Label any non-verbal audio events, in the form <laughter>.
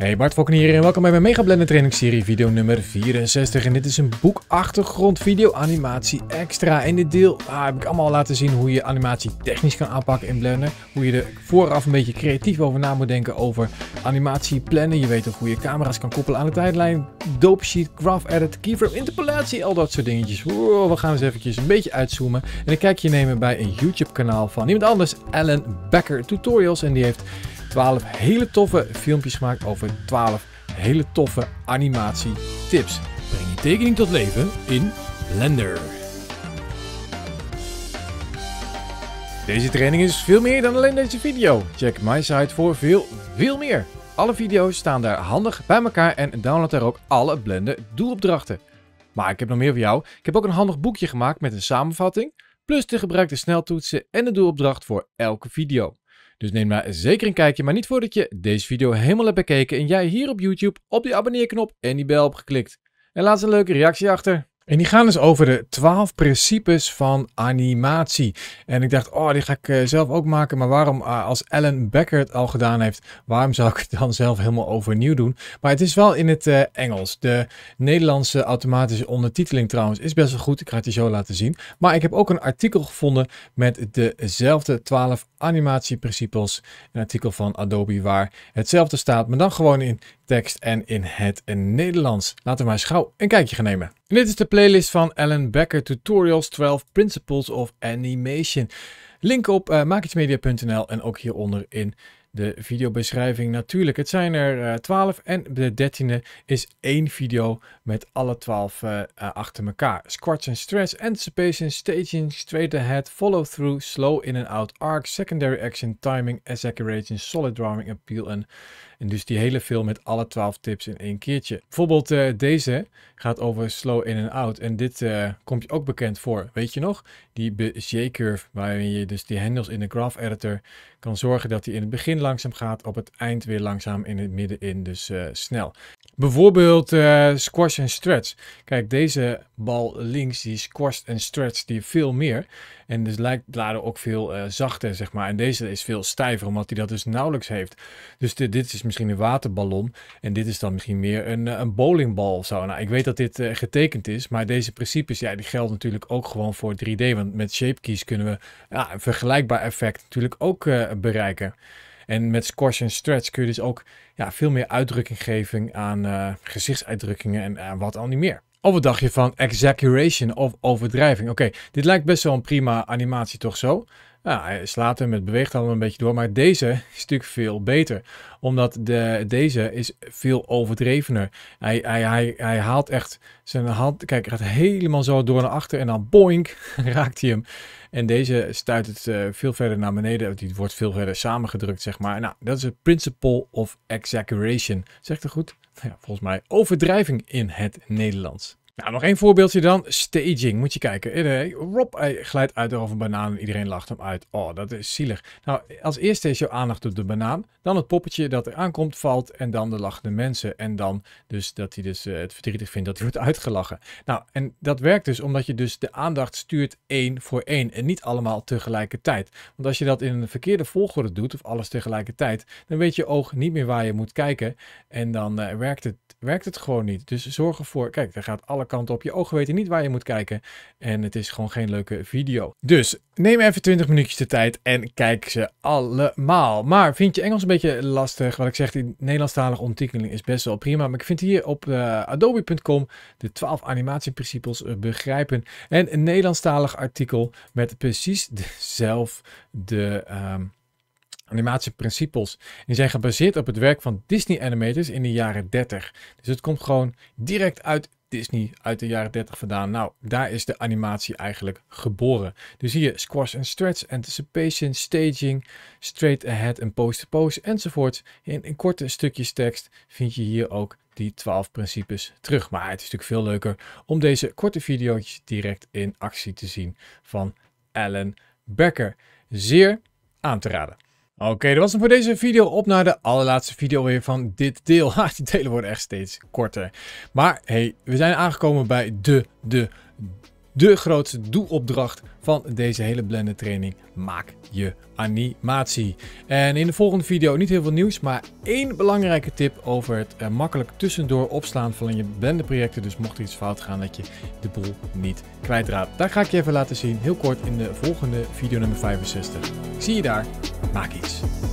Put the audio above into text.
Hey Bart Fokken hier en welkom bij mijn Mega Blender Training Serie video nummer 64. En dit is een boekachtergrond video animatie extra. In dit deel ah, heb ik allemaal laten zien hoe je animatie technisch kan aanpakken in Blender. Hoe je er vooraf een beetje creatief over na moet denken over animatie plannen. Je weet ook hoe je camera's kan koppelen aan de tijdlijn. Dope sheet, graph edit, keyframe interpolatie, al dat soort dingetjes. we gaan eens eventjes een beetje uitzoomen. En een kijkje nemen bij een YouTube kanaal van iemand anders, Alan Becker Tutorials. En die heeft 12 hele toffe filmpjes gemaakt over 12 hele toffe animatietips. Breng je tekening tot leven in Blender. Deze training is veel meer dan alleen deze video. Check mijn site voor veel, veel meer. Alle video's staan daar handig bij elkaar en download daar ook alle Blender doelopdrachten. Maar ik heb nog meer voor jou. Ik heb ook een handig boekje gemaakt met een samenvatting, plus de gebruikte sneltoetsen en de doelopdracht voor elke video. Dus neem daar zeker een kijkje, maar niet voordat je deze video helemaal hebt bekeken en jij hier op YouTube op die abonneerknop en die bel hebt geklikt. En laat eens een leuke reactie achter. En die gaan dus over de twaalf principes van animatie. En ik dacht, oh, die ga ik eh, zelf ook maken. Maar waarom, eh, als Alan Becker het al gedaan heeft, waarom zou ik het dan zelf helemaal overnieuw doen? Maar het is wel in het eh, Engels. De Nederlandse automatische ondertiteling trouwens is best wel goed. Ik ga het je zo laten zien. Maar ik heb ook een artikel gevonden met dezelfde twaalf animatieprincipes. Een artikel van Adobe waar hetzelfde staat, maar dan gewoon in tekst en in het Nederlands. Laten we maar eens gauw een kijkje gaan nemen. En dit is de playlist van Alan Becker Tutorials 12 Principles of Animation. Link op uh, en ook hieronder in de videobeschrijving natuurlijk. Het zijn er 12. Eh, en de dertiende is één video met alle twaalf eh, eh, achter elkaar. Squats and stress, anticipation, staging, straight ahead, follow through, slow in and out arc, secondary action, timing, exaggeration, solid drawing, appeal en... En dus die hele film met alle 12 tips in één keertje. Bijvoorbeeld deze gaat over slow in and out. En dit komt je ook bekend voor. Weet je nog? Die J-curve waarin je dus die handles in de graph editor kan zorgen dat die in het begin langzaam gaat, op het eind weer langzaam in het midden in, dus eh, snel. Bijvoorbeeld eh, squash en stretch. Kijk, deze bal links, die squash en stretch die veel meer. En dus lijkt daardoor ook veel eh, zachter, zeg maar. En deze is veel stijver, omdat hij dat dus nauwelijks heeft. Dus dit is misschien een waterballon. En dit is dan misschien meer een, een bowlingbal of zo. Nou, ik weet dat dit getekend is, maar deze principes, ja, die gelden natuurlijk ook gewoon voor 3D. Want met shape keys kunnen we ja, een vergelijkbaar effect natuurlijk ook bereiken. En met squash en stretch kun je dus ook ja, veel meer uitdrukking geven aan eh, gezichtsuitdrukkingen en eh, wat al niet meer. Of wat dagje van exaggeration of overdrijving? Oké, dit lijkt best wel een prima animatie toch zo? Nou, hij slaat hem, het beweegt allemaal een beetje door, maar deze is natuurlijk veel beter. Omdat de, deze is veel overdrevener. Hij, hij, hij, hij haalt echt zijn hand, kijk, gaat helemaal zo door naar achter en dan boink, <laughs> raakt hij hem. En deze stuit het eh, veel verder naar beneden, het wordt veel verder samengedrukt, zeg maar. Nou, dat is het principle of exaggeration. Zegt het goed? Nou ja, volgens mij overdrijving in het Nederlands. Nou, nog één voorbeeldje dan. Staging, moet je kijken. Eh, Rob glijdt uit over een banaan en iedereen lacht hem uit. Oh, dat is zielig. Nou, als eerste is jouw aandacht op de banaan. Dan het poppetje dat er aankomt valt. En dan de lachende mensen. En dan dus dat hij dus, eh, het verdrietig vindt dat hij <laughs> wordt uitgelachen. Nou, en dat werkt dus omdat je dus de aandacht stuurt één voor één. En niet allemaal tegelijkertijd. Want als je dat in een verkeerde volgorde doet, of alles tegelijkertijd, dan weet je oog niet meer waar je moet kijken. En dan eh, werkt, het, werkt het gewoon niet. Dus zorg ervoor, kijk, daar gaat alle kant op. Je ogen weten niet waar je moet kijken. En het is gewoon geen leuke video. Dus neem even 20 minuutjes de tijd en kijk ze allemaal. Maar vind je Engels een beetje lastig? Wat ik zeg, die Nederlandstalige ontwikkeling is best wel prima. Maar ik vind hier op eh, adobe.com de 12 animatieprincipes eh, begrijpen. En een Nederlandstalig artikel met precies dezelfde... Ehm, animatieprincipes. Die zijn gebaseerd op het werk van Disney animators in de jaren 30. Dus het komt gewoon direct uit Disney uit de jaren 30 vandaan. Nou, daar is de animatie eigenlijk geboren. Dus hier squash en stretch, anticipation, staging, straight ahead en post-to-post enzovoort. In, in korte stukjes tekst vind je hier ook die 12 principes terug. Maar het is natuurlijk veel leuker om deze korte video's direct in actie te zien van Alan Becker. Zeer aan te raden. Oké, dat was hem voor deze video. Op naar de allerlaatste video weer van dit deel. <laughs> Ha, die delen worden echt steeds korter. Maar hey, we zijn aangekomen bij de, de, de grootste doelopdracht van deze hele Blender training. Maak je animatie. En in de volgende video niet heel veel nieuws, maar één belangrijke tip over het eh, makkelijk tussendoor opslaan van je blender projecten. Dus mocht er iets fout gaan, dat je de boel niet kwijtraakt. Daar ga ik je even laten zien, heel kort in de volgende video nummer 65. Ik zie je daar. Mackie's.